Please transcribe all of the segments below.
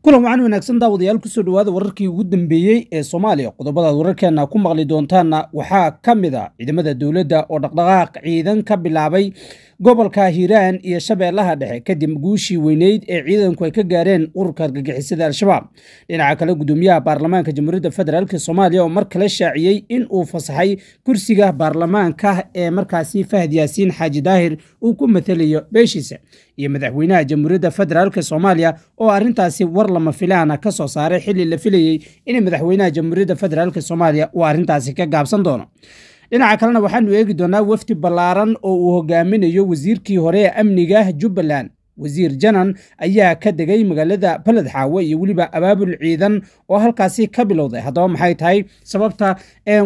kulan wacan wanaagsan daawadayaal kusoo dhowaada wararkii ugu dambeeyey ee soomaaliya qodobadaad wararkeenna ku maqli doontaanna waxaa ka mid a ah ciidamada dowladda oo dhaqdhaqaaq ciidan ka bilaabay gobolka hiiraan iyo shabeellaha dhexe kadib guushii weyneyd ee ciidanku ay ka gaareen ururka argagixisada al-shabaab dhinaca kale gudoomiyaha baarlamaanka jamhuuriyadda federaalk soomaaliya oo mar kale shaaciyey in uu fasaxay kursiga baarlamaanka ah ee markaasi fahad yaasiin xaaji daahir uu ku matalayo beeshiisa iyo madaxweynaha jamhuuriyadda federaalk soomaaliya oo arrintaasi war lama filaana ka soo saaray xilli la filayey in madaxweynaha jamhuuriyadda federaalk soomaaliya uu arrintaasi ka gaabsan doono dhinaca kalena waxaanu eegi doonaa wafdi ballaaran oo uu hogaaminayo wasiirkii hore ee amniga jubbaland wasiir janan ayaa ka degay magaalada xaawe iyo weliba abaabul ciidan oo halkaasi ka bilowday haddaba maxay tahay sababta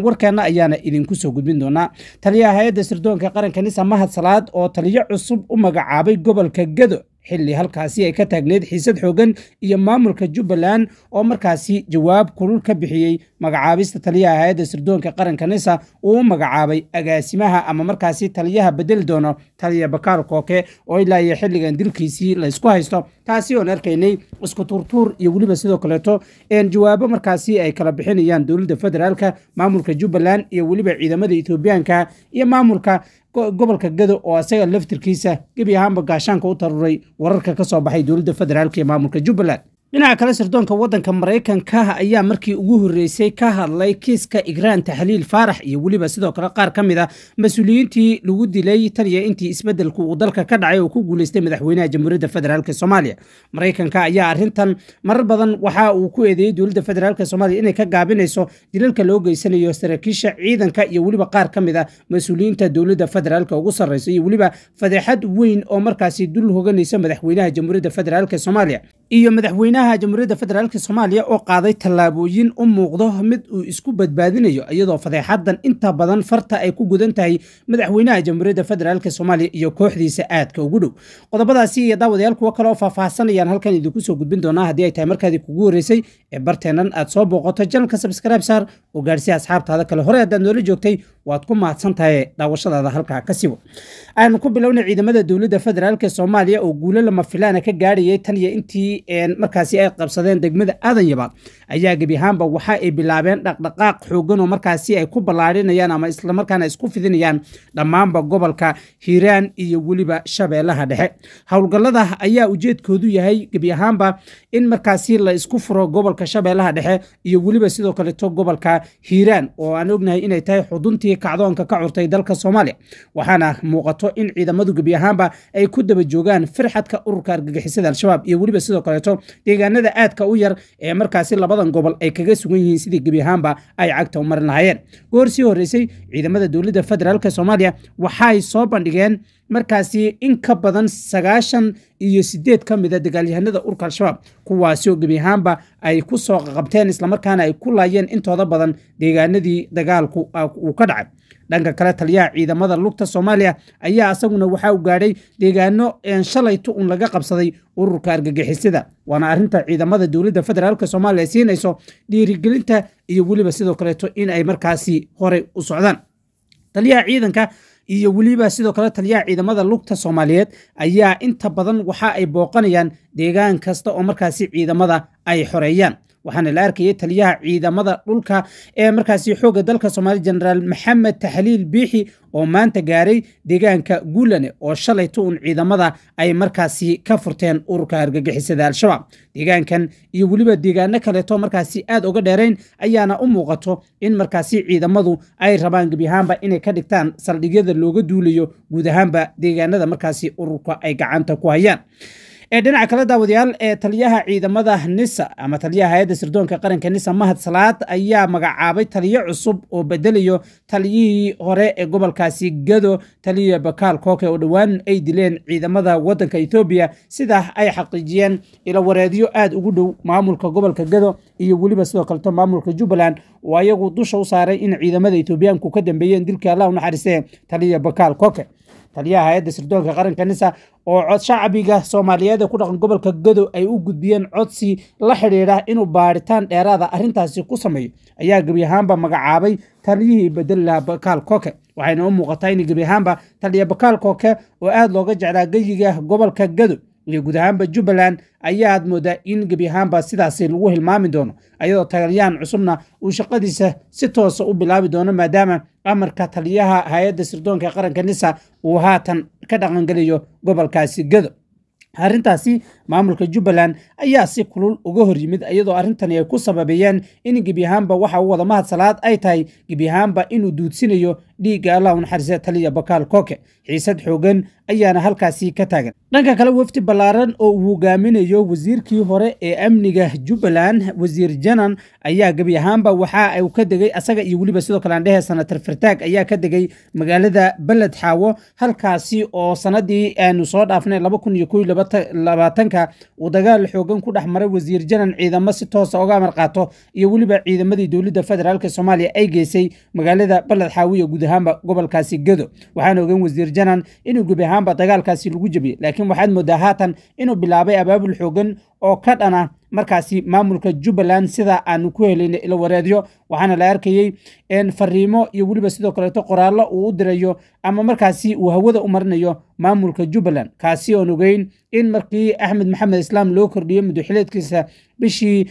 warkeenna ayaana idinku soo gudbin doonaa taliyaha hay-adda sirdoonka qarankanisa mahad salaad oo taliyo cusub u magacaabay gobolka gado xilli halkaasi ay ka taagneed xiisad xooggan iyo maamulka jubbaland oo markaasi jawaab kulul ka bixiyey magacaabista taliyaha hay-adda sirdoonka qaranka nisa uu magacaabay agaasimaha ama markaasi taliyaha bedeli doono taliya bakaar kooke oo ilaa iyo xilligan dilkiisii laysku haysto taasi oon arkaynay isku tuurtuur iyo weliba sidoo kaleeto jawaabo markaasi ay kala bixinayaan dowladda federaalka maamulka jubbaland iyo weliba ciidamada etoobiyaanka iyo maamulka gobolka gado oo asaga laftirkiisa gebi ahaanba gaashaanka u taruray wararka ka soo baxay dowladda federaalk ee maamulka jubbaland dhinaca kale sirdoonka waddanka maraykanka ayaa markii ugu horreysay ka hadlay kiiska igraan taxliil faarax iyo weliba sidoo kale qaar ka mid a ah mas-uuliyiintii lagu dilay tan iyo intii isbeddelku uu dalka ka dhacay oo ku guulaystay madaxweynaha jamhuuriyadda federaalk soomaaliya maraykanka ayaa arrintan marar badan waxa uu ku eedeeyey dowladda federaalk soomaaliya inay ka gaabinayso dilalka loo geysanayo saraakiisha ciidanka iyo weliba qaar ka mid a ah mas-uuliyiinta dowladda federaalk ugu sarreysa iyo weliba fadeexad weyn oo markaasi dul hoganaysa madaxweynaha jamhuuriyadda federaalk soomaaliya iyo madaxweynaha jamhuuriyadda federaalk soomaaliya oo qaaday tallaabooyin u muuqdo mid uu isku badbaadinayo iyadoo fadeexadan inta badan farta ay ku gudan tahay madaxweynaha jamhuuriyadda federaalk soomaaliya iyo kooxdiisa aadka ugu dhow qodobadaasi iyo daawadayaal kuwo kale oo faahfaahsanayaan halkan idinku soo gudbin doonaa haddii ay tahay markaadii kugu horreysay ee barteennan aad soo booqato janalka sabskrib saar oo gaadhsiya asxaabtaada kale hore haddaad noola joogtay waad ku mahadsantahay daawashadaada halkaa ka sibo aynu ku bilowna ciidamada dowladda federaalk soomaaliya oo guulo lama filaana ka gaadhayay tan iyo intii markaasi ay qabsadeen degmada aadan ayaa gebi ahaanba waxa ay bilaabeen dhaqdhaqaaq xoogan oo markaasi ay ku ballaarinayaan ama islamarkaana isku fidinayaan dhammaanba gobolka hiiraan iyo weliba shabeellaha dhexe howlgallada ayaa ujeedkoodu yahay gebi ahaanba in markaasi la isku furo gobolka shabeellaha dhexe iyo weliba sidoo kaleeto gobolka hiiraan oo aan ognahay inay tahay xuduntii gebi kacdoonka ka curtay dalka soomaaliya waxaana muuqato in ciidamadu gebi ahaanba ay ku daba joogaan firxadka ururka argagixisada al-shabaab iyo weliba sidoo kaleeto deegaanada aadka u yar ee markaasi labadan gobol ay kaga sugan yihiin sidii gebi ahaanba ay cagta u marin lahaayeen goor sii horreysay ciidamada dowladda federaalk soomaaliya waxay soo bandhigeen markaasi in ka badan sagaashan iyo sideed ka mida ah dagaalyahanada urka al-shabaab kuwaasoo gebi ahaanba ay ku soo qabteen islamarkaana ay ku laayeen intooda badan deegaanadii dagaalku uu ka dhacay dhanka kale taliyaha ciidamada lugta soomaaliya ayaa asaguna waxaa u gaadhay deegaano shalayto un laga qabsaday ururka argagixisada waana arrinta ciidamada dowladda federaalk soomaaliya siinayso dhiirigelinta iyo weliba sidoo kaleeto in ay markaasi horey u socdaan taliyaha ciidanka iyo weliba sidoo kale taliyaha ciidamada lugta soomaaliyeed ayaa inta badan waxa ay booqanayaan deegaan kasta oo markaasi ciidamada ay xoreeyaan waxaana la arkayay taliyaha ciidamada dhulka ee markaasi xoogga dalka soomaaliya jenaraal maxamed taxliil biixi oo maanta gaaray deegaanka guulane oo shalayto uun ciidamada ay markaasi ka furteen ururka argagixisada al-shabaab deegaankan iyo weliba deegaano kaleeto markaasi aad uga dheerayn ayaana u muuqato in markaasi ciidamadu ay rabaan gebi ahaanba inay ka dhigtaan saldhigyada looga duulayo guud ahaanba deegaanada markaasi ururka ay gacanta ku hayaan ee dhinaca kale daawadayaal ee taliyaha ciidamada nisa ama taliyaha hay-adda sirdoonka qaranka nisa mahad salaad ayaa magacaabay taliyo cusub oo bedelayo taliyihii hore ee gobolkaasi gado taliya bakaal kooke oo dhowaan ay dileen ciidamada waddanka ethoobiya sidaa ay xaqiijiyeen ilawareedyo aad ugu dhow maamulka gobolka gado iyo weliba sidoo kaleto maamulka jubbaland oo ayagu dusha u saaray in ciidamada etoobiyaanku ka dambeeyeen dilkii allah u naxariistee taliya bakaal kooke taliyaha hay-adda sirdoonka qaranka nisa oo cod shacbiga soomaaliyeed ee ku dhaqan gobolka godow ay u gudbiyeen codsi la xidhiidha inuu baaritaan dheeraada arrintaasi ku sameeyo ayaa gebi ahaanba magacaabay taliyihii bedela bakaal koke waxayna u muuqataa in gebi ahaanba taliya bakaal kooke oo aada looga jeclaa geyiga gobolka godow iyo guud ahaanba jubbaland ayaad moodaa in gebi ahaanba sidaasi lagu hilmaami doono ayadoo taliyahan cusubna uu shaqadiisa si toosa ah u bilaabi doono maadaama amarka taliyaha hay-adda sirdoonka ee qaranka nisa uu haatan ka dhaqangeliyo gobolkaasi gado arrintaasi maamulka jubbaland ayaa si kulul uga hor yimid iyadoo arrintani ay ku sababeeyeen in gebi ahaanba waxa u wada mahadsalaad ay tahay gebi ahaanba inuu duudsinayo dhiigga allah unaxariise taliya bakaal kooke xiisad xoogan ayaana halkaasi ka taagan dhanka kale wafdi ballaaran oo uu hogaaminayo wasiirkii hore ee amniga jubbaland wasiir janan ayaa gebi ahaanba waxa ay ka degay asaga iyo weliba sidoo kale andhehe sanatar fartaag ayaa ka degay magaalada beled xaawo halkaasi oo sannadii aanu soo dhaafnay deegaanka uu dagaal xoogan ku dhex maray wasiir janan ciidamo si toosa ah oga amar qaato iyo weliba ciidamadii dowladda federaalk soomaaliya ay geysay magaalada baled xaawiya guud ahaanba gobolkaasi gedo waxaana ogeyn wasiir janan inuu gebi ahaanba dagaalkaasi lagu jabiyey laakiin waxaad moodaa haatan inuu bilaabay abaabul xoogan oo ka dhan ah markaasi maamulka jubbaland sidaa aanu ku helayn ilo wareedyo waxaana la arkayey fariimo iyo weliba sidoo kaleeto qoraallo uu u dirayo ama markaasi uu hawada u marinayo maamulka jubbaland kaasi oon ogeyn in markii axmed maxamed islaam loo kordhiyo muddoxileedkiisa bishii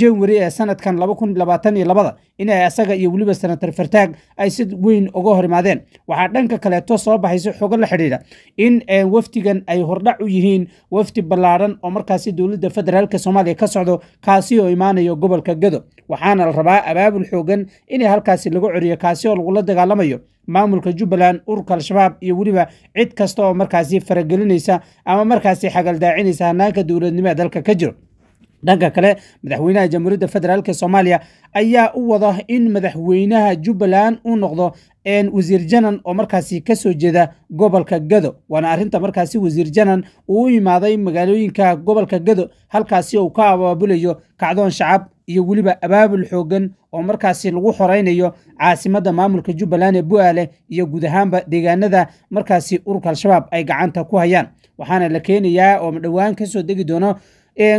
janwari ee sanadkan labada in ay asaga iyo weliba senator fartaag ay si weyn uga hor imaadeen waxaa dhanka kaleeto soo baxaysa xogo la xidhiidha in wafdigan ay hordhac u yihiin wafdi ballaadhan oo markaasi dowladda federaalk soomaaliya ka socdo kaasi oo imaanayo gobolka gado waxaana la rabaa abaabul xoogan inay halkaasi laga coriyo kaasi oo lagula dagaalamayo maamulka jubbaland ururka al-shabaab iyo weliba cid kasta oo markaasi faragelinaysa ama markaasi xagaldaacinaysa daacinaysa hannaanka dowladnimo ee dalka ka jiro dhanka kale madaxweynaha jamhuuriyadda federaalk soomaaliya ayaa u wada in madaxweynaha jubbaland uu noqdo wasiir janan oo markaasi kasoo jeeda gobolka gado waana arrinta markaasi wasiir janan uu u imaaday magaalooyinka gobolka gado halkaasi uu ka abaabulayo kacdoon shacab iyo weliba abaabul xoogan oo markaasi lagu xoreynayo caasimadda maamulka jubbaland ee bu'aale iyo guud ahaanba deegaanada markaasi ururka al-shabaab ay gacanta ku hayaan waxaana la keenayaa oo dhowaan kasoo degi doono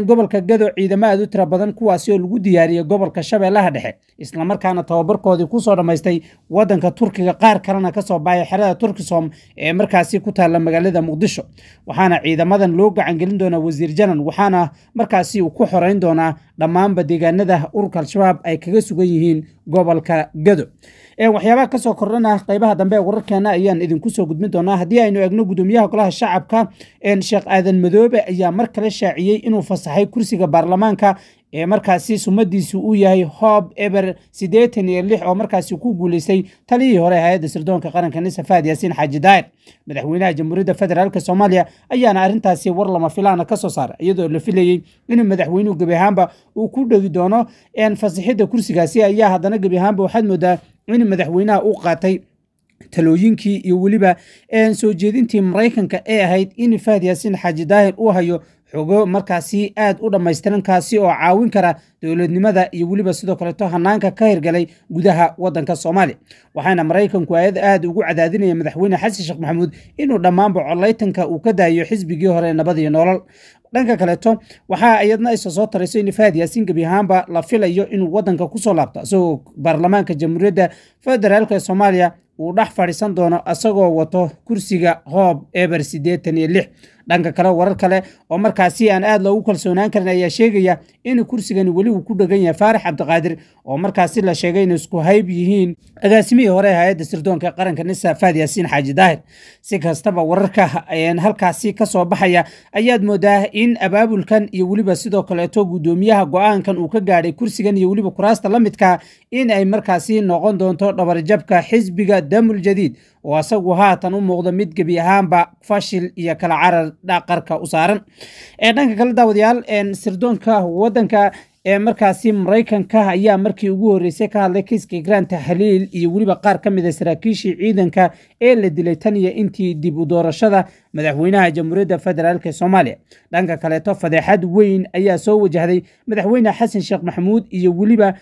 gobolka gado ciidamo aad u tira badan kuwaasi oo lagu diyaariyey gobolka shabeellaha dhexe islamarkaana tababarkoodii kusoo dhammaystay waddanka turkiga qaar kalena kasoo baxay xerada turkisom ee markaasi ku taalla magaalada muqdisho waxaana ciidamadan loo gacangelin doonaa wasiir janan waxaana markaasi uu ku xorayn doonaa dhammaanba deegaanada ururka al-shabaab ay kaga sugan yihiin gobolka gado waxyaabaha kasoo kordhana qeybaha dambe ee wararkeena ayaan idinku soo gudbin doonaa haddii aynu eegno gudoomiyaha golaha shacabka sheekh aadan madoobe ayaa mar kale shaaciyey inuu fasaxay kursiga baarlamaanka ee markaasi sumadiisu uu yahay hob eber siddeetan iyo lix oo markaasi ku guulaystay taliyihii hore hay-adda sirdoonka qaranka nisa faad yaasiin xaaji daa'ir madaxweynaha jamhuuriyadda federaalk soomaaliya ayaana arrintaasi war lama filaana kasoo saaray iyadoo la filayey inuu madaxweynuhu gebi ahaanba uu ku dhegi doono fasixidda kursigaasi ayaa haddana gebi ahaanba waxaad moodaa in madaxweynaha u qaatay talooyinkii iyo weliba soo jeedintii maraykanka ee ahayd in faahad yaasin xaaji daahir uu hayo xogo markaasi aad u dhammaystiran kaasi oo caawin kara dowladnimada iyo weliba sidoo kaleto hanaanka ka hirgalay gudaha waddanka soomaaliya waxaana maraykanku ayad aad ugu cadaadinaya madaxweyne xasan sheekh maxamuud inuu dhammaanba colaytanka uu ka daayo xisbigii hore nabad iyo nolol dhanka kaleeto waxaa iyadna isa soo tarayso in faad yaasiin gebi ahaanba la filayo inuu waddanka ku soo laabto isagoo baarlamaanka jamhuuriyadda federaalk ee soomaaliya uu dhex fadhiisan doono isagoo wato kursiga hoob eber siddeetan iyo lix dhanka kale warar kale oo markaasi aan aad loogu kalsoonaan karin ayaa sheegaya in kursigani weli uu ku dhegan yahay faarax cabdiqaadir oo markaasi la sheegay inay isku hayb yihiin agaasimihii hore ee hay-adda sirdoonka ee qaranka nisa faad yaasiin xaaji daahir si kastaba wararka halkaasi ka soo baxaya ayaad moodaa in abaabulkan iyo weliba sidoo kaleeto guddoomiyaha go-aankan uu ka gaadhay kursigan iyo weliba kuraasta la midka in ay markaasi noqon doonto dhabarjabka xisbiga damuljadiid oo asagu haatan u muuqdo mid gebi ahaanba fashil iyo kala carar dhaqarka u saaran ee dhanka kale daawadayaal sirdoonka wadanka ee markaasi maraykanka ah ayaa markii ugu horreysay ka hadlay kiiska igraanta haliil iyo weliba qaar ka mid a ah saraakiishii ciidanka ee la dilay tan iyo intii dib u doorashada madaxweynaha jamhuuriyadda federaalk ee soomaaliya dhanka kaleeto fadeexad weyn ayaa soo wajahday madaxweyne xasan sheekh maxamuud iyo weliba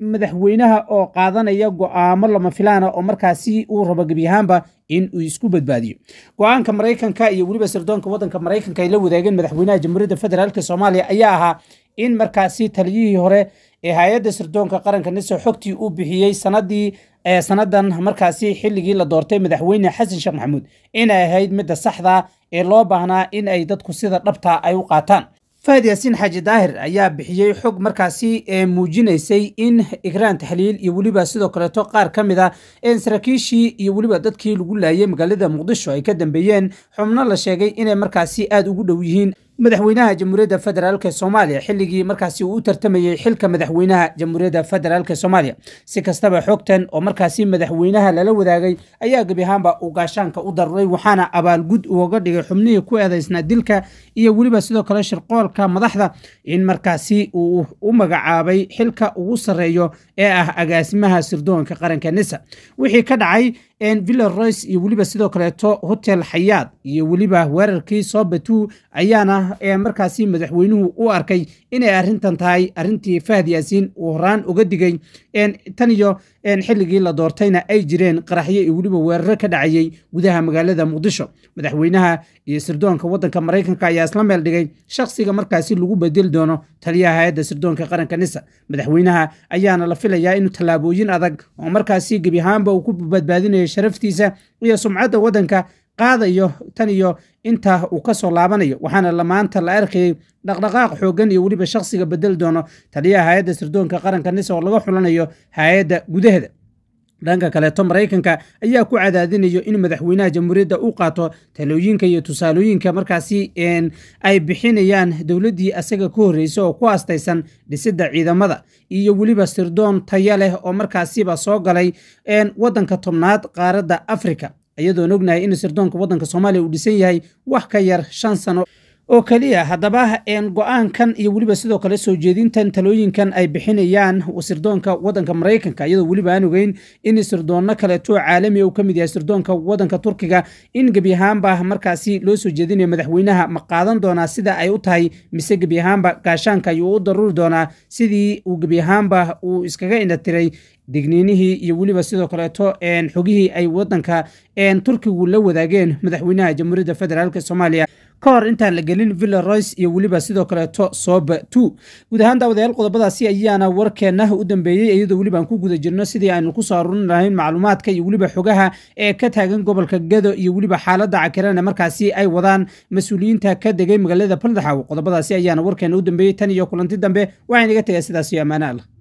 madaxweynaha oo qaadanaya go-aamo lama filaana oo markaasi uu rabo gebi ahaanba in uu isku badbaadiyo go-aanka maraykanka iyo weliba sirdoonka waddanka maraykanka ay la wadaageen madaxweynaha jamhuuriyadda federaalk soomaaliya ayaa ahaa in markaasi taliyihii hore ee hay-adda sirdoonka qaranka niso xogtii uu bixiyey sanadii sanadan markaasi xilligii la doortay madaxweyne xasan sheekh maxamuud inay ahayd midda saxda ee loo baahnaa in ay dadku sida dhabta ay u qaataan fahad yaasiin xaaji daahir ayaa bixiyey xog markaasi ee muujinaysay in igraan taxliil iyo weliba sidoo kaleeto qaar ka mid a ah ee saraakiishii iyo weliba dadkii lagu laayay magaalada muqdisho ay ka dambeeyeen xubno la sheegay inay markaasi aada ugu dhow yihiin madaxweynaha jamhuuriyadda federaalk soomaaliya xilligii markaasi uu u tartamayey xilka madaxweynaha jamhuuriyadda federaalk soomaaliya si kastaba xogtan oo markaasi madaxweynaha lala wadaagay ayaa gebi ahaanba uu gaashaanka u daruray waxaana abaalgud uoga dhigay xubnihii ku eedaysnaa dilka iyo weliba sidoo kale shirqoolka madaxda in markaasi uu u magacaabay xilka ugu sarreeyo ee ah agaasimaha sirdoonka qaranka nisa wixii ka dhacay villa royce iyo weliba sidoo kaleeto hotel xayaad iyo weliba weerarkii soobatu ayaana ah markaasi madaxweynuhu u arkay inay arintan tahay arintii fahad yaasiin uu horaan uga digay tan iyo xilligii la doortayna ay jireen qaraxyo iyo weliba weeraro ka dhacayey gudaha magaalada muqdisho madaxweynaha iyo sirdoonka wadanka maraykanka ayaa isla meel dhigay shaqsiga markaasi lagu bedeli doono taliyaha hay-adda sirdoonka qaranka nisa madaxweynaha ayaana la filayaa inuu tallaabooyin adag oo markaasi gebi ahaanba uu ku badbaadinayo iyo sharaftiisa iyo sumcadda waddanka qaadayo tan iyo inta uu kasoo laabanayo waxaana la maanta la arkayay dhaqdhaqaaq xooggan iyo weliba shakhsiga bedeli doono taliyaha hay-adda sirdoonka qaranka nise oo laga xulanayo hay-adda gudaheeda dhanka kaleeto maraykanka ayaa ku cadaadinayo in madaxweynaha jamhuuriyadda u qaato talooyinka iyo tusaalooyinka markaasi ay bixinayaan dowladdii asaga ka horreysa oo ku astaysan dhisidda ciidamada iyo weliba sirdoon taya leh oo markaasiba soo galay waddanka tobnaad qaaradda afrika ayadoon ognahay in sirdoonka waddanka soomaaliya uu dhisan yahay wax ka yar shan sano oo keliya haddaba go-aankan iyo weliba sidoo kale soo jeedintan talooyinkan ay bixinayaan sirdoonka wadanka maraykanka iyadoo weliba aan ogeyn in sirdoonno kaleeto caalami uu ka mid yahay sirdoonka wadanka turkiga in gebi ahaanba markaasi loo soo jeedinayo madaxweynaha ma qaadan doonaa sida ay u tahay mise gebi ahaanba gaashaanka ayuu u daruuri doonaa sidii uu gebi ahaanba uu iskaga indhatiray digniinihii iyo weliba sidoo kaleeto xogihii ay wadanka turkigu la wadaageen madaxweynaha jamhuuriyadda federaalk soomaaliya ka hor intaan la gelin villa royce iyo weliba sidoo kaleeto sobe two guud ahaan daawadayaal qodobadaasi ayaana warkeenna u dambeeyey iyadoo weliba aan ku guda jirno sidii aynu soo arurin lahayn macluumaadka iyo weliba xogaha ee ka taagan gobolka gedo iyo weliba xaaladda cakirana markaasi ay wadaan mas-uuliyiinta ka degay magaalada baldaxaw qodobadaasi ayaana warkeenna u dambeeyey tan iyo kulanti dambe waxaan iga tagay sidaas iyo ammaane